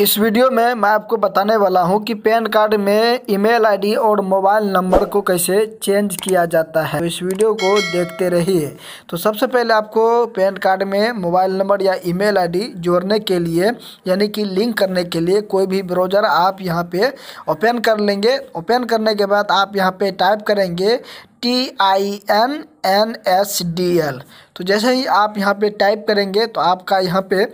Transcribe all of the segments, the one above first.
इस वीडियो में मैं आपको बताने वाला हूं कि पैन कार्ड में ईमेल आईडी और मोबाइल नंबर को कैसे चेंज किया जाता है तो इस वीडियो को देखते रहिए तो सबसे पहले आपको पैन कार्ड में मोबाइल नंबर या ईमेल आईडी जोड़ने के लिए यानी कि लिंक करने के लिए कोई भी ब्राउज़र आप यहां पे ओपन कर लेंगे ओपन करने के बाद आप यहाँ पर टाइप करेंगे T I N N S D L तो जैसे ही आप यहाँ पर टाइप करेंगे तो आपका यहाँ पर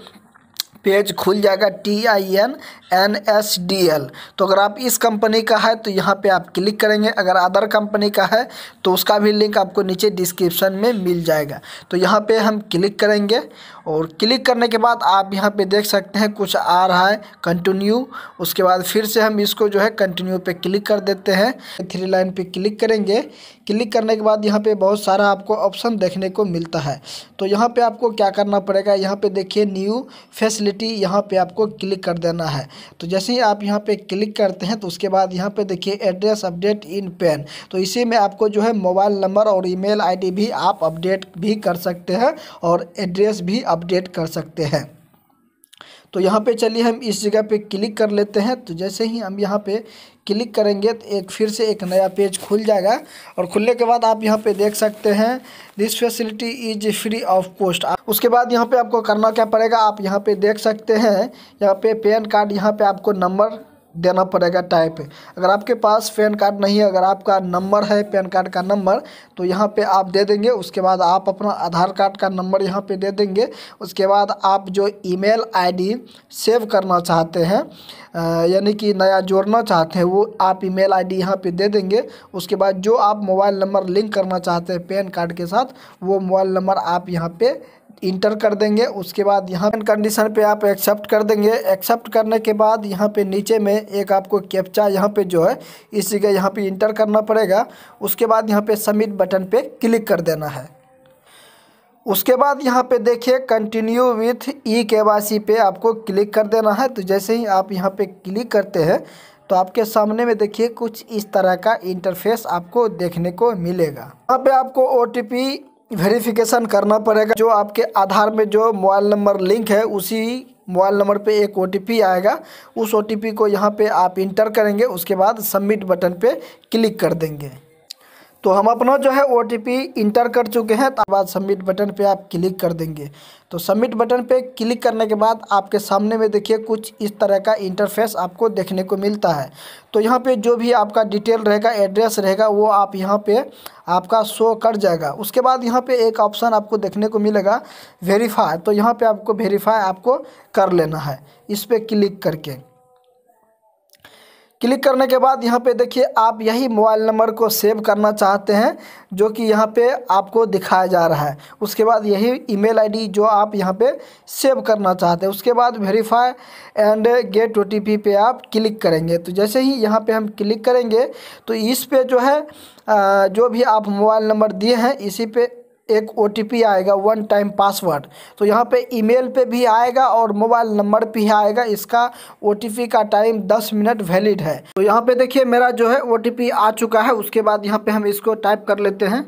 पेज खुल जाएगा T I N N S D L तो अगर आप इस कंपनी का है तो यहाँ पे आप क्लिक करेंगे अगर अदर कंपनी का है तो उसका भी लिंक आपको नीचे डिस्क्रिप्शन में मिल जाएगा तो यहाँ पे हम क्लिक करेंगे और क्लिक करने के बाद आप यहाँ पे देख सकते हैं कुछ आ रहा है कंटिन्यू उसके बाद फिर से हम इसको जो है कंटिन्यू पे क्लिक कर देते हैं थ्री लाइन पे क्लिक करेंगे क्लिक करने के बाद यहाँ पे बहुत सारा आपको ऑप्शन देखने को मिलता है तो यहाँ पे आपको क्या करना पड़ेगा यहाँ पे देखिए न्यू फैसिलिटी फैसिलिटी यहाँ पे आपको क्लिक कर देना है तो जैसे ही आप यहाँ पे क्लिक करते हैं तो उसके बाद यहाँ पे देखिए एड्रेस अपडेट इन पेन तो इसी में आपको जो है मोबाइल नंबर और ईमेल आईडी भी आप अपडेट भी कर सकते हैं और एड्रेस भी अपडेट कर सकते हैं तो यहाँ पे चलिए हम इस जगह पे क्लिक कर लेते हैं तो जैसे ही हम यहाँ पे क्लिक करेंगे तो एक फिर से एक नया पेज खुल जाएगा और खुलने के बाद आप यहाँ पे देख सकते हैं this facility is free of cost उसके बाद यहाँ पे आपको करना क्या पड़ेगा आप यहाँ पे देख सकते हैं यहाँ पे पैन कार्ड यहाँ पे आपको नंबर देना पड़ेगा टाइप अगर आपके पास पैन कार्ड नहीं है अगर आपका नंबर है पैन कार्ड का नंबर तो यहाँ पे आप दे देंगे उसके बाद आप अपना आधार कार्ड का नंबर यहाँ पे दे देंगे उसके बाद आप जो ईमेल आईडी सेव करना चाहते हैं यानी कि नया जोड़ना चाहते हैं वो आप ईमेल आईडी यहाँ पे दे देंगे उसके बाद जो आप मोबाइल नंबर लिंक करना चाहते हैं पैन कार्ड के साथ वो मोबाइल नंबर आप यहाँ पे इंटर कर देंगे उसके बाद यहाँ कंडीशन पे आप एक्सेप्ट कर देंगे एक्सेप्ट करने के बाद यहाँ पे नीचे में एक आपको कैप्चा यहाँ पे जो है इस जगह यहाँ पे इंटर करना पड़ेगा उसके बाद यहाँ पे सबमिट बटन पे क्लिक कर देना है उसके बाद यहाँ पे देखिए कंटिन्यू विथ ई के पे आपको क्लिक कर देना है तो जैसे ही आप यहाँ पर क्लिक करते हैं तो आपके सामने में देखिए कुछ इस तरह का इंटरफेस आपको देखने को मिलेगा यहाँ पे आपको ओ वेरिफिकेशन करना पड़ेगा जो आपके आधार में जो मोबाइल नंबर लिंक है उसी मोबाइल नंबर पे एक ओ आएगा उस ओ को यहाँ पे आप इंटर करेंगे उसके बाद सबमिट बटन पे क्लिक कर देंगे तो हम अपना जो है ओ इंटर कर चुके हैं तब बाद सबमिट बटन पे आप क्लिक कर देंगे तो सबमिट बटन पे क्लिक करने के बाद आपके सामने में देखिए कुछ इस तरह का इंटरफेस आपको देखने को मिलता है तो यहाँ पे जो भी आपका डिटेल रहेगा एड्रेस रहेगा वो आप यहाँ पे आपका शो कर जाएगा उसके बाद यहाँ पे एक ऑप्शन आपको देखने को मिलेगा वेरीफाई तो यहाँ पे आपको वेरीफाई आपको कर लेना है इस पर क्लिक करके क्लिक करने के बाद यहाँ पे देखिए आप यही मोबाइल नंबर को सेव करना चाहते हैं जो कि यहाँ पे आपको दिखाया जा रहा है उसके बाद यही ईमेल आईडी जो आप यहाँ पे सेव करना चाहते हैं उसके बाद वेरीफाई एंड गेट ओ पे आप क्लिक करेंगे तो जैसे ही यहाँ पे हम क्लिक करेंगे तो इस पे जो है जो भी आप मोबाइल नंबर दिए हैं इसी पे एक ओ आएगा वन टाइम पासवर्ड तो यहाँ पे ईमेल पे भी आएगा और मोबाइल नंबर पे आएगा इसका ओ का टाइम दस मिनट वैलिड है तो यहाँ पे देखिए मेरा जो है ओ आ चुका है उसके बाद यहाँ पे हम इसको टाइप कर लेते हैं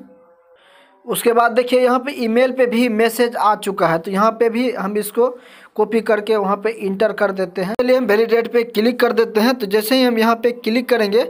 उसके बाद देखिए यहाँ पे ईमेल पे भी मैसेज आ चुका है तो यहाँ पे भी हम इसको कॉपी करके वहाँ पे इंटर कर देते हैं चलिए हम वैलिडेट पे क्लिक कर देते हैं तो जैसे ही हम यहाँ पे क्लिक करेंगे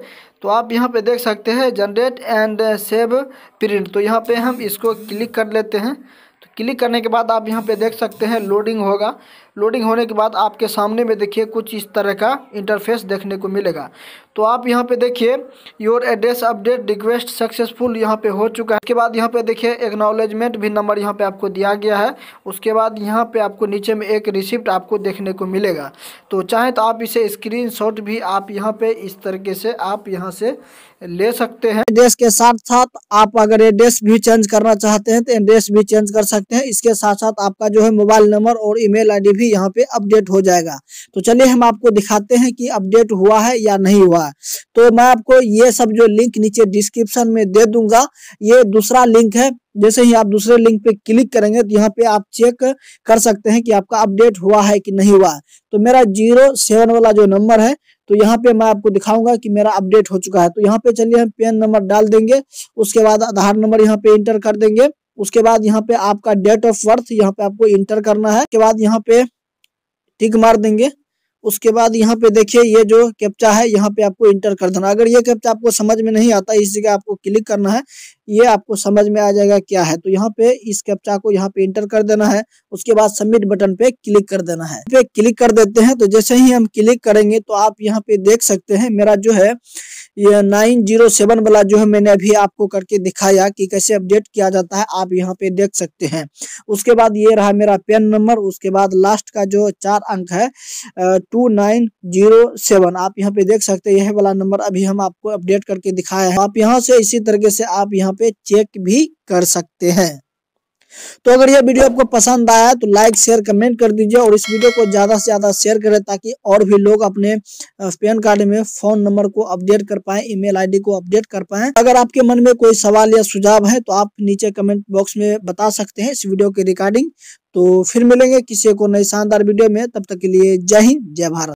तो आप यहाँ पे देख सकते हैं जनरेट एंड सेव प्रिंट तो यहाँ पे हम इसको क्लिक कर लेते हैं तो क्लिक करने के बाद आप यहाँ पे देख सकते हैं लोडिंग होगा लोडिंग होने के बाद आपके सामने में देखिए कुछ इस तरह का इंटरफेस देखने को मिलेगा तो आप यहाँ पे देखिए your address update request successful यहाँ पे हो चुका है उसके बाद यहाँ पे देखिए एक्नॉलेजमेंट भी नंबर यहाँ पे आपको दिया गया है उसके बाद यहाँ पे आपको नीचे में एक रिसिप्ट आपको देखने को मिलेगा तो चाहे तो आप इसे स्क्रीन भी आप यहाँ पे इस तरीके से आप यहाँ से ले सकते हैं एड्रेस के साथ साथ आप अगर एड्रेस भी चेंज करना चाहते हैं तो एड्रेस भी चेंज कर सकते हैं इसके साथ साथ आपका जो है मोबाइल नंबर और ईमेल आईडी भी यहाँ पे अपडेट हो जाएगा तो चलिए हम आपको दिखाते हैं कि अपडेट हुआ है या नहीं हुआ हुआ हाँ, है तो मैं आपको ये सब जो लिंक नीचे डिस्क्रिप्शन में दे दूंगा ये दूसरा लिंक है जैसे ही आप दूसरे लिंक पे क्लिक करेंगे तो यहाँ पे आप चेक कर सकते हैं कि आपका अपडेट हुआ है कि नहीं हुआ है तो मेरा जीरो सेवन वाला जो नंबर है तो यहाँ पे मैं आपको दिखाऊंगा कि मेरा अपडेट हो चुका है तो यहाँ पे चलिए हम पेन नंबर डाल देंगे उसके बाद आधार नंबर यहाँ पे इंटर कर देंगे उसके बाद यहाँ पे आपका डेट ऑफ बर्थ यहाँ पे आपको इंटर करना है उसके बाद यहाँ पे टिक मार देंगे उसके बाद यहाँ पे देखिए ये जो कैप्चा है यहाँ पे आपको इंटर कर देना अगर ये कैप्चा आपको समझ में नहीं आता इस जगह आपको क्लिक करना है ये आपको समझ में आ जाएगा क्या है तो यहाँ पे इस कैप्चा को यहाँ पे इंटर कर देना है उसके बाद सबमिट बटन पे क्लिक कर देना है पे क्लिक कर देते हैं तो जैसे ही हम क्लिक करेंगे तो आप यहाँ पे देख सकते हैं मेरा जो है ये नाइन जीरो सेवन वाला जो है मैंने अभी आपको करके दिखाया कि कैसे अपडेट किया जाता है आप यहाँ पे देख सकते हैं उसके बाद ये रहा मेरा पेन नंबर उसके बाद लास्ट का जो चार अंक है टू नाइन जीरो सेवन आप यहाँ पे देख सकते हैं यह वाला नंबर अभी हम आपको अपडेट करके दिखाया है आप यहाँ से इसी तरीके से आप यहाँ पे चेक भी कर सकते हैं तो अगर यह वीडियो आपको पसंद आया है तो लाइक शेयर कमेंट कर दीजिए और इस वीडियो को ज़्यादा से ज़्यादा शेयर करें ताकि और भी लोग अपने पैन कार्ड में फ़ोन नंबर को अपडेट कर पाए ईमेल आईडी को अपडेट कर पाए अगर आपके मन में कोई सवाल या सुझाव है तो आप नीचे कमेंट बॉक्स में बता सकते हैं इस वीडियो के रिकॉर्डिंग तो फिर मिलेंगे किसी को नई शानदार वीडियो में तब तक के लिए जय हिंद जय भारत